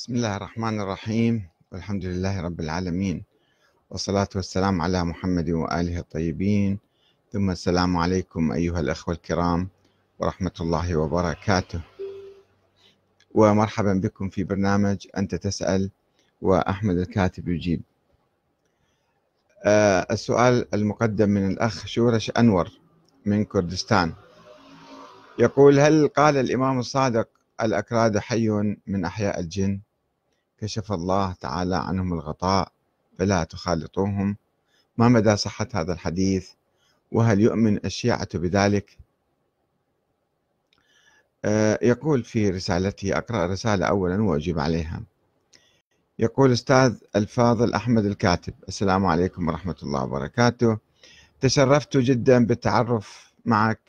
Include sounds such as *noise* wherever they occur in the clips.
بسم الله الرحمن الرحيم والحمد لله رب العالمين والصلاة والسلام على محمد وآله الطيبين ثم السلام عليكم أيها الأخوة الكرام ورحمة الله وبركاته ومرحبا بكم في برنامج أنت تسأل وأحمد الكاتب يجيب أه السؤال المقدم من الأخ شورش أنور من كردستان يقول هل قال الإمام الصادق الأكراد حي من أحياء الجن كشف الله تعالى عنهم الغطاء فلا تخالطوهم ما مدى صحة هذا الحديث وهل يؤمن الشيعة بذلك آه، يقول في رسالته أقرأ رسالة أولا وأجيب عليها يقول أستاذ الفاضل أحمد الكاتب السلام عليكم ورحمة الله وبركاته تشرفت جدا بالتعرف معك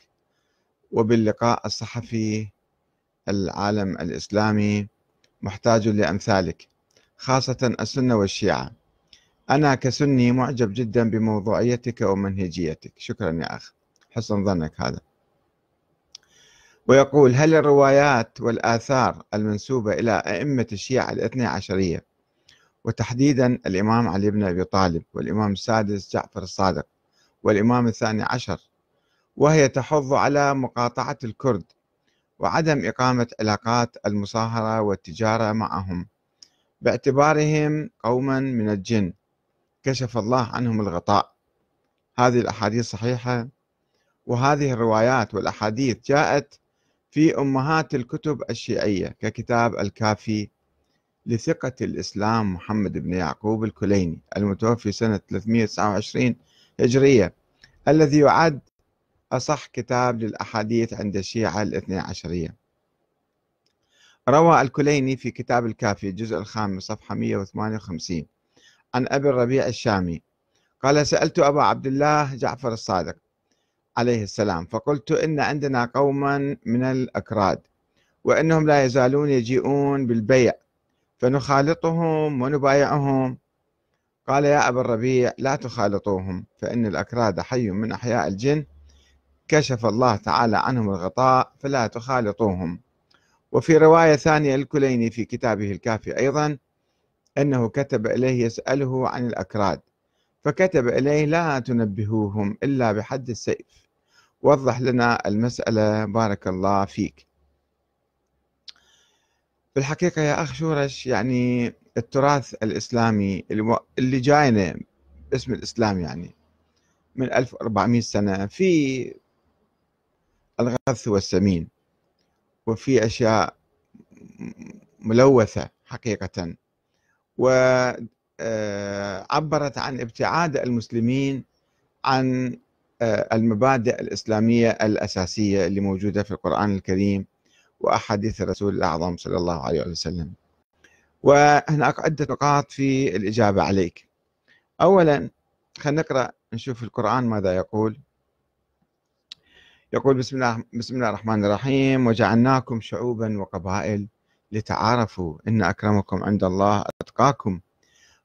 وباللقاء الصحفي العالم الإسلامي محتاج لأمثالك خاصة السنة والشيعة أنا كسني معجب جدا بموضوعيتك ومنهجيتك شكرا يا أخ حسن ظنك هذا ويقول هل الروايات والآثار المنسوبة إلى أئمة الشيعة الاثني عشرية وتحديدا الإمام علي بن أبي طالب والإمام السادس جعفر الصادق والإمام الثاني عشر وهي تحض على مقاطعة الكرد وعدم إقامة علاقات المصاهرة والتجارة معهم باعتبارهم قوما من الجن كشف الله عنهم الغطاء هذه الأحاديث صحيحة وهذه الروايات والأحاديث جاءت في أمهات الكتب الشيعية ككتاب الكافي لثقة الإسلام محمد بن يعقوب الكليني المتوفي سنة 329 هجرية الذي يعد أصح كتاب للأحاديث عند الشيعة الاثني عشرية روى الكليني في كتاب الكافي الجزء الخامس صفحة 158 عن أبي الربيع الشامي قال سألت أبا عبد الله جعفر الصادق عليه السلام فقلت إن عندنا قوما من الأكراد وإنهم لا يزالون يجيئون بالبيع فنخالطهم ونبايعهم قال يا أبا الربيع لا تخالطوهم فإن الأكراد حي من أحياء الجن كشف الله تعالى عنهم الغطاء فلا تخالطوهم وفي رواية ثانية الكليني في كتابه الكافي أيضا أنه كتب إليه يسأله عن الأكراد فكتب إليه لا تنبهوهم إلا بحد السيف وضح لنا المسألة بارك الله فيك في الحقيقة يا أخ شورش يعني التراث الإسلامي اللي جاينا باسم الإسلام يعني من 1400 سنة في الغث والسمين وفي أشياء ملوثة حقيقة وعبرت آه، عن ابتعاد المسلمين عن آه، المبادئ الإسلامية الأساسية اللي موجودة في القرآن الكريم وأحاديث الرسول الأعظم صلى الله عليه وسلم وهناك عدة نقاط في الإجابة عليك أولا خلينا نقرأ نشوف القرآن ماذا يقول يقول بسم الله بسم الله الرحمن الرحيم وجعلناكم شعوبا وقبائل لتعارفوا ان اكرمكم عند الله اتقاكم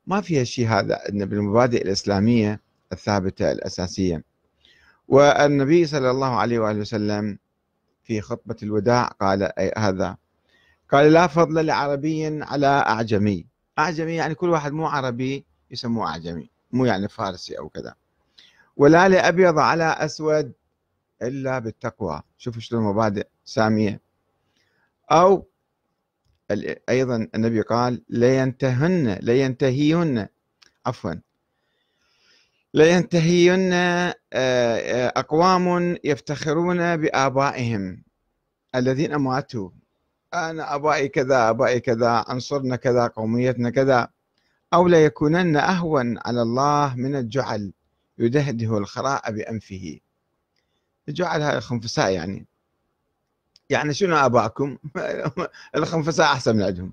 ما فيها شيء هذا ان بالمبادئ الاسلاميه الثابته الاساسيه والنبي صلى الله عليه واله وسلم في خطبه الوداع قال هذا قال لا فضل لعربي على اعجمي اعجمي يعني كل واحد مو عربي يسموه اعجمي مو يعني فارسي او كذا ولا لابيض على اسود إلا بالتقوى شوفوا شلون مبادئ سامية أو أيضا النبي قال لينتهن لينتهين عفوا لينتهين آه، آه، أقوام يفتخرون بآبائهم الذين ماتوا أنا أبائي كذا أبائي كذا عنصرنا كذا قوميتنا كذا أو ليكونن أهون على الله من الجعل يدهده الخراء بأنفه جعلها خنفساء يعني يعني شنو اباكم؟ *laughs* الخنفساء احسن من عندهم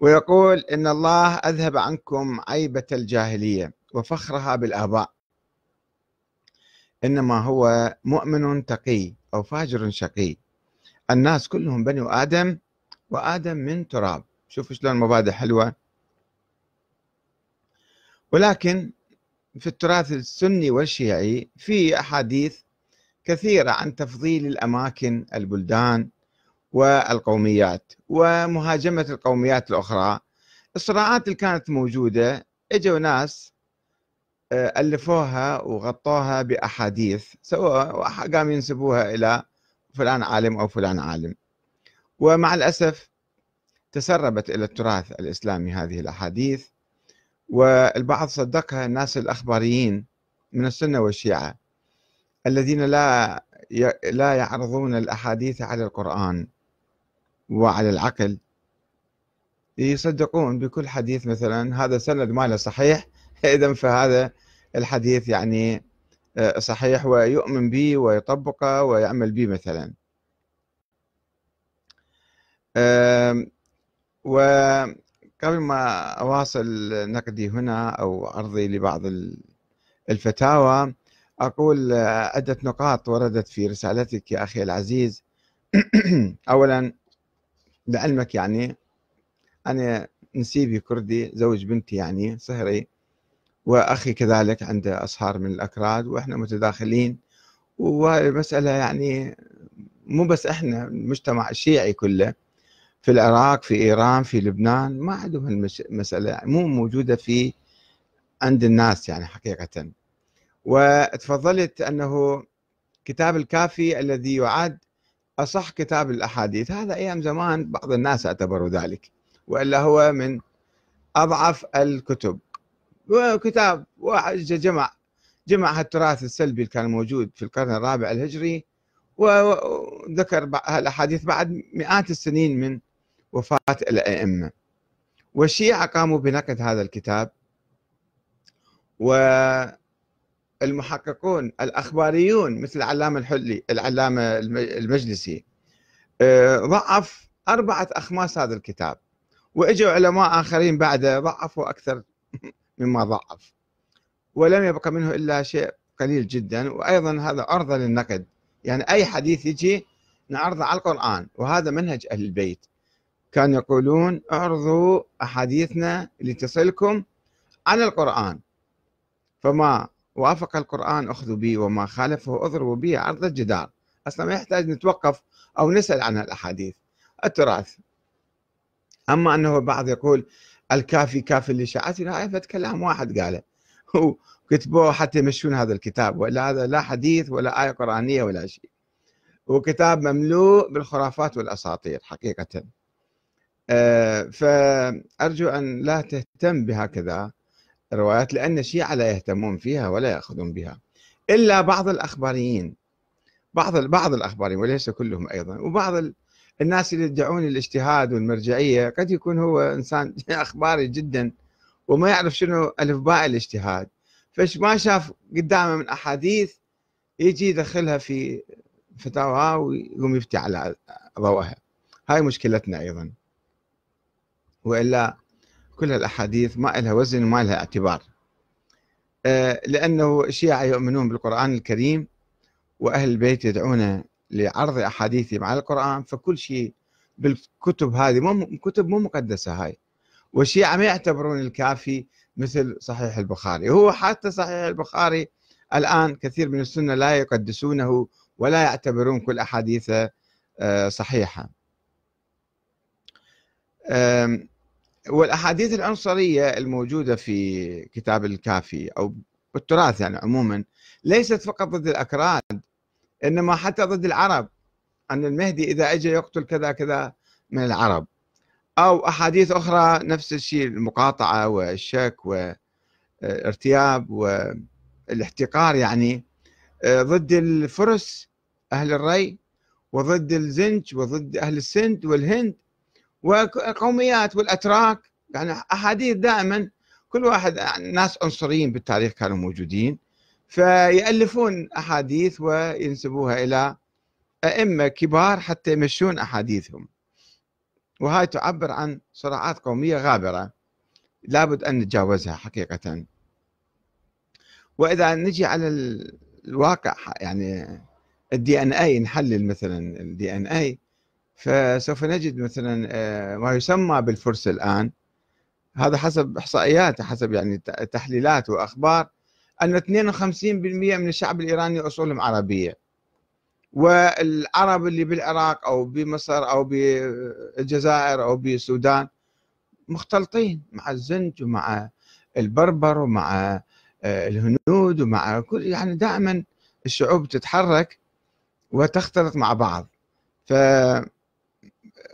ويقول ان الله اذهب عنكم عيبه الجاهليه وفخرها بالاباء انما هو مؤمن تقي او فاجر شقي الناس كلهم بنو ادم وادم من تراب شوفوا شلون مبادئ حلوه ولكن في التراث السني والشيعي في احاديث كثيرة عن تفضيل الأماكن البلدان والقوميات ومهاجمة القوميات الأخرى الصراعات اللي كانت موجودة اجوا ناس آه، ألفوها وغطوها بأحاديث سووها قام ينسبوها إلى فلان عالم أو فلان عالم ومع الأسف تسربت إلى التراث الإسلامي هذه الأحاديث والبعض صدقها الناس الأخباريين من السنة والشيعة الذين لا لا يعرضون الأحاديث على القرآن وعلى العقل يصدقون بكل حديث مثلا هذا سند ماله صحيح إذا فهذا الحديث يعني آه، صحيح ويؤمن به ويطبقه ويعمل به مثلا وقبل ما أواصل نقدي هنا أو عرضي لبعض الفتاوى أقول عدة نقاط وردت في رسالتك يا أخي العزيز *clears throat* أولا لعلمك يعني أنا نسيبي كردي زوج بنتي يعني صهري وأخي كذلك عنده أصهار من الأكراد وإحنا متداخلين ومسألة يعني مو بس إحنا المجتمع الشيعي كله في العراق في إيران في لبنان ما عندهم المسألة مو موجودة في عند الناس يعني حقيقة وتفضلت أنه كتاب الكافي الذي يعد أصح كتاب الأحاديث هذا أيام زمان بعض الناس اعتبروا ذلك وإلا هو من أضعف الكتب وكتاب واحد جمع جمع التراث السلبي اللي كان موجود في القرن الرابع الهجري وذكر الأحاديث بعد مئات السنين من وفاة الأئمة والشيعة قاموا بنقد هذا الكتاب و المحققون الأخباريون مثل العلامة الحلي العلامة المجلسي آه، ضعف أربعة أخماس هذا الكتاب وإجوا علماء آخرين بعده ضعفوا أكثر *laughs* مما ضعف ولم يبقى منه إلا شيء قليل جدا وأيضا هذا عرضة للنقد يعني أي حديث يجي نعرضه على القرآن وهذا منهج أهل البيت كانوا يقولون اعرضوا أحاديثنا لتصلكم على القرآن فما وافق القرآن أخذوا به وما خالفه أضربوا به عرض الجدار أصلا ما يحتاج نتوقف أو نسأل عن الأحاديث التراث أما أنه بعض يقول الكافي كافي لشاعتي لا عرفت كلام واحد قاله وكتبوه حتى يمشون هذا الكتاب ولا هذا لا حديث ولا آية قرآنية ولا شيء وكتاب مملوء بالخرافات والأساطير حقيقة آه، فأرجو أن لا تهتم بهكذا الروايات لأن الشيعة لا يهتمون فيها ولا يأخذون بها إلا بعض الأخباريين بعض بعض الأخباريين وليس كلهم أيضا وبعض الناس اللي يدعون الاجتهاد والمرجعية قد يكون هو إنسان *laughs* أخباري جدا وما يعرف شنو ألف باء الاجتهاد فش ما شاف قدامه من أحاديث يجي يدخلها في فتاوى ويقوم يفتي على ضوءها هاي مشكلتنا أيضا وإلا كل الأحاديث ما لها وزن وما لها اعتبار آه، لأنه الشيعة يؤمنون بالقرآن الكريم وأهل البيت يدعون لعرض أحاديثهم على القرآن فكل شيء بالكتب هذه مو كتب مو مقدسة هاي والشيعة ما يعتبرون الكافي مثل صحيح البخاري هو حتى صحيح البخاري الآن كثير من السنة لا يقدسونه ولا يعتبرون كل أحاديثه آه، صحيحة والاحاديث العنصريه الموجوده في كتاب الكافي او بالتراث يعني عموما ليست فقط ضد الاكراد انما حتى ضد العرب ان المهدي اذا اجى يقتل كذا كذا من العرب او احاديث اخرى نفس الشيء المقاطعه والشك والارتياب والاحتقار يعني ضد الفرس اهل الري وضد الزنج وضد اهل السند والهند وقوميات والاتراك يعني احاديث دائما كل واحد ناس عنصريين بالتاريخ كانوا موجودين فيالفون احاديث وينسبوها الى ائمه كبار حتى يمشون احاديثهم وهاي تعبر عن صراعات قوميه غابره لابد ان نتجاوزها حقيقه واذا نجي على الواقع يعني الدي ان اي نحلل مثلا الدي ان اي فسوف نجد مثلا آه، ما يسمى بالفرس الآن هذا حسب إحصائيات حسب يعني تحليلات وأخبار أن 52% من الشعب الإيراني أصولهم عربية والعرب اللي بالعراق أو بمصر أو بالجزائر أو بالسودان مختلطين مع الزنج ومع البربر ومع آه، الهنود ومع كل يعني دائما الشعوب تتحرك وتختلط مع بعض ف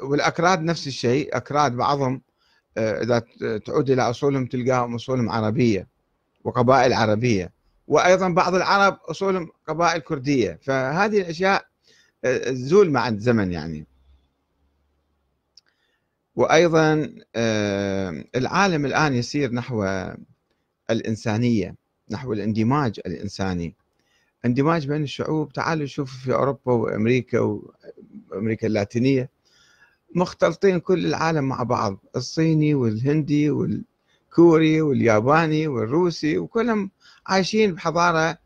والاكراد نفس الشيء اكراد بعضهم آه، اذا تعود الى اصولهم تلقاهم اصولهم عربيه وقبائل عربيه وايضا بعض العرب اصولهم قبائل كرديه فهذه الاشياء آه، تزول مع الزمن يعني وايضا آه، العالم الان يسير نحو الانسانيه نحو الاندماج الانساني اندماج بين الشعوب تعالوا شوفوا في اوروبا وامريكا وامريكا اللاتينيه مختلطين كل العالم مع بعض الصيني والهندي والكوري والياباني والروسي وكلهم عايشين بحضارة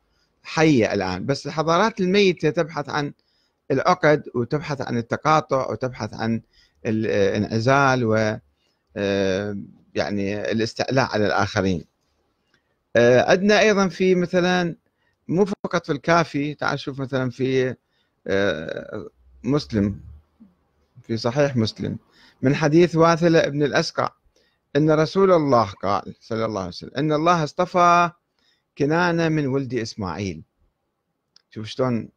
حية الآن بس الحضارات الميتة تبحث عن العقد وتبحث عن التقاطع وتبحث عن الانعزال و آه، يعني الاستعلاء على الآخرين عندنا آه، أيضا في مثلا مو فقط في الكافي تعال شوف مثلا في آه، مسلم في صحيح مسلم من حديث واثلة بن الأسقع أن رسول الله قال صلى الله عليه وسلم أن الله اصطفى كنانة من ولد إسماعيل شوف شلون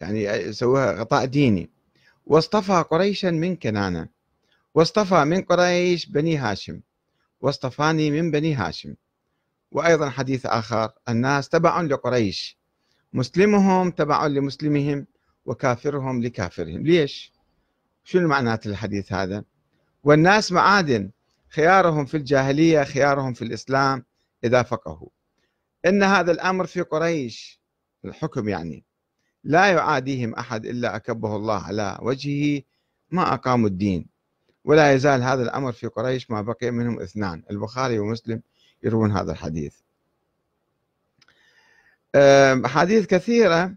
يعني سووها غطاء ديني واصطفى قريشا من كنانة واصطفى من قريش بني هاشم واصطفاني من بني هاشم وأيضا حديث آخر الناس تبع لقريش مسلمهم تبع لمسلمهم وكافرهم لكافرهم ليش؟ شنو معنات الحديث هذا والناس معادن خيارهم في الجاهلية خيارهم في الإسلام إذا فقهوا إن هذا الأمر في قريش الحكم يعني لا يعاديهم أحد إلا أكبه الله على وجهه ما أقاموا الدين ولا يزال هذا الأمر في قريش ما بقي منهم اثنان البخاري ومسلم يروون هذا الحديث أحاديث كثيرة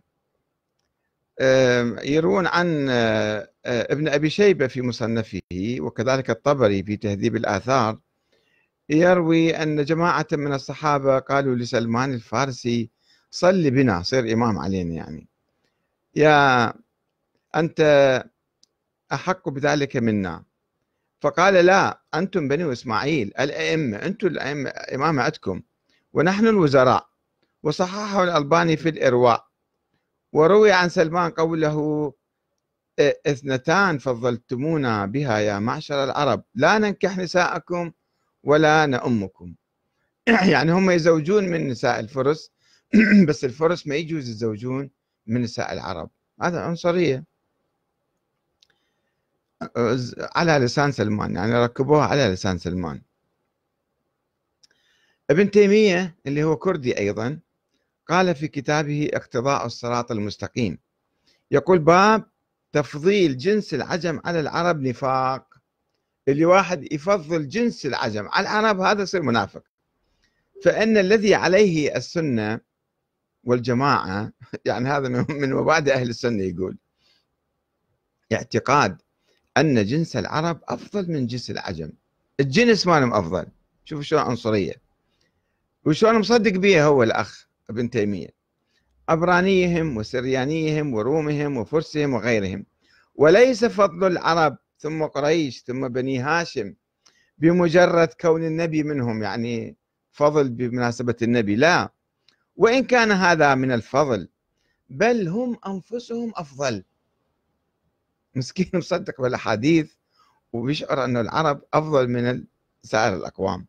يروون عن آه، آه، ابن أبي شيبة في مصنفه وكذلك الطبري في تهذيب الآثار يروي أن جماعة من الصحابة قالوا لسلمان الفارسي صل بنا صير إمام علينا يعني يا أنت أحق بذلك منا فقال لا أنتم بني إسماعيل الأئمة أنتم الأئمة إمامة عندكم ونحن الوزراء وصححه الألباني في الإرواء وروي عن سلمان قوله اثنتان فضلتمونا بها يا معشر العرب لا ننكح نساءكم ولا نأمكم *clears throat* يعني هم يزوجون من نساء الفرس *clears throat* بس الفرس ما يجوز يتزوجون من نساء العرب هذا عنصرية على لسان سلمان يعني ركبوها على لسان سلمان ابن تيمية اللي هو كردي أيضا قال في كتابه اقتضاء الصراط المستقيم يقول باب تفضيل جنس العجم على العرب نفاق اللي واحد يفضل جنس العجم على العرب هذا يصير منافق فإن الذي عليه السنة والجماعة *laughs* يعني هذا *laughs* من مبادئ أهل السنة يقول اعتقاد أن جنس العرب أفضل من جنس العجم الجنس مالهم أفضل شوفوا شلون عنصرية وشلون مصدق بيه هو الأخ ابن تيمية عبرانيهم وسريانيهم ورومهم وفرسهم وغيرهم وليس فضل العرب ثم قريش ثم بني هاشم بمجرد كون النبي منهم يعني فضل بمناسبة النبي لا وإن كان هذا من الفضل بل هم أنفسهم أفضل مسكين مصدق بالأحاديث وبيشعر أن العرب أفضل من سائر الأقوام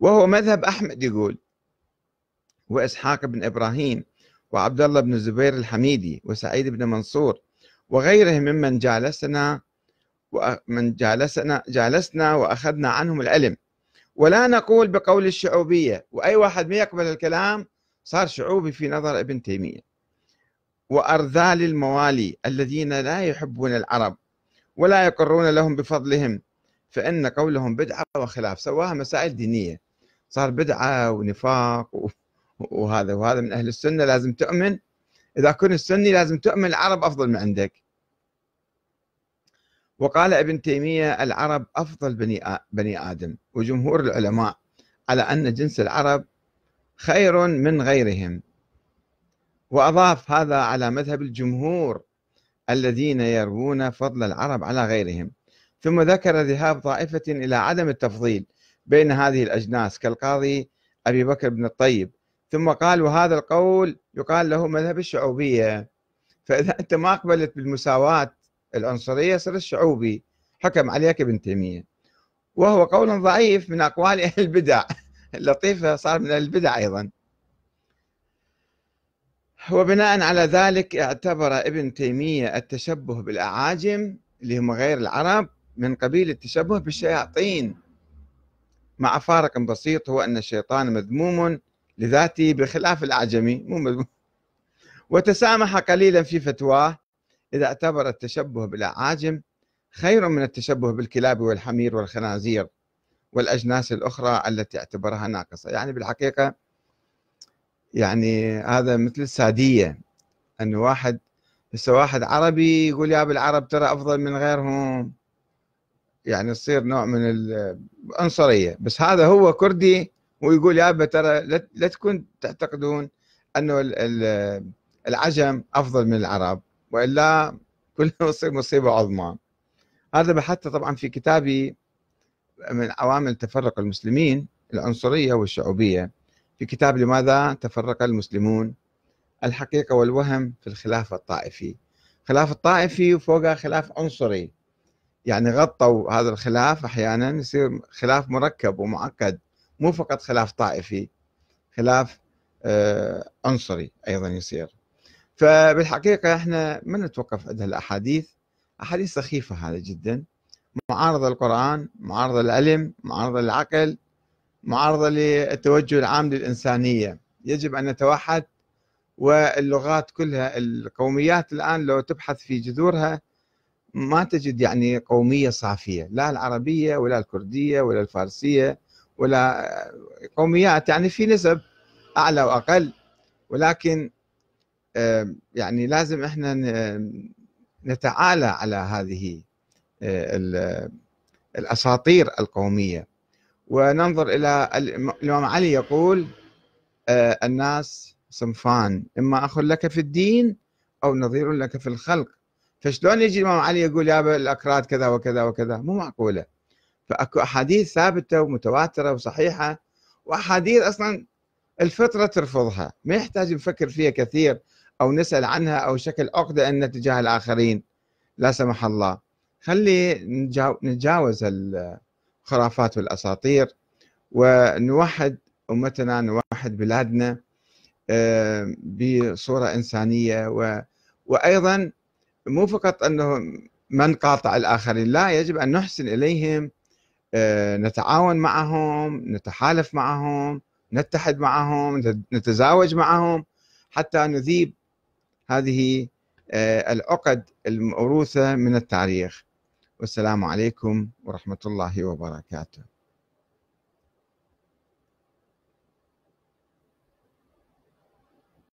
وهو مذهب أحمد يقول وإسحاق بن إبراهيم وعبد الله بن الزبير الحميدي وسعيد بن منصور وغيرهم ممن جالسنا ومن جالسنا جالسنا وأخذنا عنهم العلم ولا نقول بقول الشعوبية وأي واحد ما يقبل الكلام صار شعوبي في نظر ابن تيمية وأرذال الموالي الذين لا يحبون العرب ولا يقرون لهم بفضلهم فإن قولهم بدعة وخلاف سواها مسائل دينية صار بدعة ونفاق و... وهذا وهذا من اهل السنه لازم تؤمن اذا كنت سني لازم تؤمن العرب افضل من عندك وقال ابن تيميه العرب افضل بني بني ادم وجمهور العلماء على ان جنس العرب خير من غيرهم واضاف هذا على مذهب الجمهور الذين يروون فضل العرب على غيرهم ثم ذكر ذهاب طائفه الى عدم التفضيل بين هذه الاجناس كالقاضي ابي بكر بن الطيب ثم قال وهذا القول يقال له مذهب الشعوبية فإذا أنت ما قبلت بالمساواة العنصرية صرت شعوبي حكم عليك ابن تيمية وهو قول ضعيف من أقوال أهل البدع اللطيفة *laughs* صار من البدع أيضا وبناء على ذلك اعتبر ابن تيمية التشبه بالأعاجم اللي هم غير العرب من قبيل التشبه بالشياطين مع فارق بسيط هو أن الشيطان مذموم لذاته بخلاف الأعجمي مو وتسامح قليلا في فتواه إذا اعتبر التشبه بالأعاجم خير من التشبه بالكلاب والحمير والخنازير والأجناس الأخرى التي اعتبرها ناقصة يعني بالحقيقة يعني هذا مثل السادية أن واحد بس واحد عربي يقول يا بالعرب ترى أفضل من غيرهم يعني تصير نوع من العنصرية بس هذا هو كردي ويقول يا أبا ترى لا تكون تعتقدون أنه العجم أفضل من العرب وإلا كله *laughs* يصير مصيبة عظمى هذا بحثته طبعا في كتابي من عوامل تفرق المسلمين العنصرية والشعوبية في كتاب لماذا تفرق المسلمون الحقيقة والوهم في الخلاف الطائفي خلاف الطائفي وفوقها خلاف عنصري يعني غطوا هذا الخلاف أحيانا يصير خلاف مركب ومعقد مو فقط خلاف طائفي خلاف آه، عنصري ايضا يصير فبالحقيقه احنا ما نتوقف عند الاحاديث احاديث سخيفه هذا جدا معارضه للقران معارضه للعلم معارضه للعقل معارضه للتوجه العام للانسانيه يجب ان نتوحد واللغات كلها القوميات الان لو تبحث في جذورها ما تجد يعني قوميه صافيه لا العربيه ولا الكرديه ولا الفارسيه ولا قوميات يعني في نسب اعلى واقل ولكن يعني لازم احنا نتعالى على هذه آه، الاساطير القوميه وننظر الى الامام علي يقول آه، الناس صنفان اما اخ لك في الدين او نظير لك في الخلق فشلون يجي الامام علي يقول يا الاكراد كذا وكذا وكذا مو معقوله فاكو احاديث ثابته ومتواتره وصحيحه واحاديث اصلا الفطره ترفضها ما يحتاج نفكر فيها كثير او نسال عنها او شكل عقده ان تجاه الاخرين لا سمح الله خلي نتجاوز الخرافات والاساطير ونوحد امتنا نوحد بلادنا آه، بصوره انسانيه و... وايضا مو فقط انه من قاطع الاخرين لا يجب ان نحسن اليهم آه، نتعاون معهم نتحالف معهم نتحد معهم نتزاوج معهم حتى نذيب هذه آه، العقد الموروثة من التاريخ والسلام عليكم ورحمة الله وبركاته